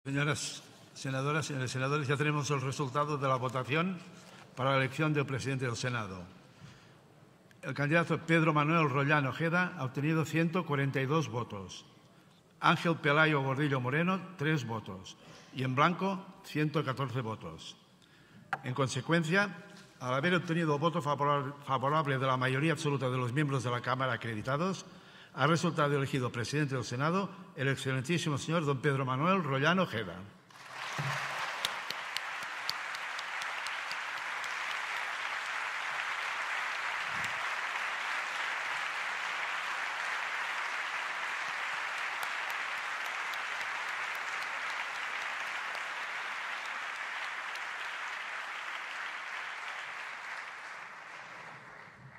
Señoras senadoras, señores senadores, ya tenemos el resultado de la votación para la elección del presidente del Senado. El candidato Pedro Manuel Rollán Ojeda ha obtenido 142 votos. Ángel Pelayo Bordillo Moreno, 3 votos. Y en blanco, 114 votos. En consecuencia, al haber obtenido voto favorable de la mayoría absoluta de los miembros de la Cámara acreditados, ha resultado elegido presidente del Senado el excelentísimo señor don Pedro Manuel Rollano Ojeda.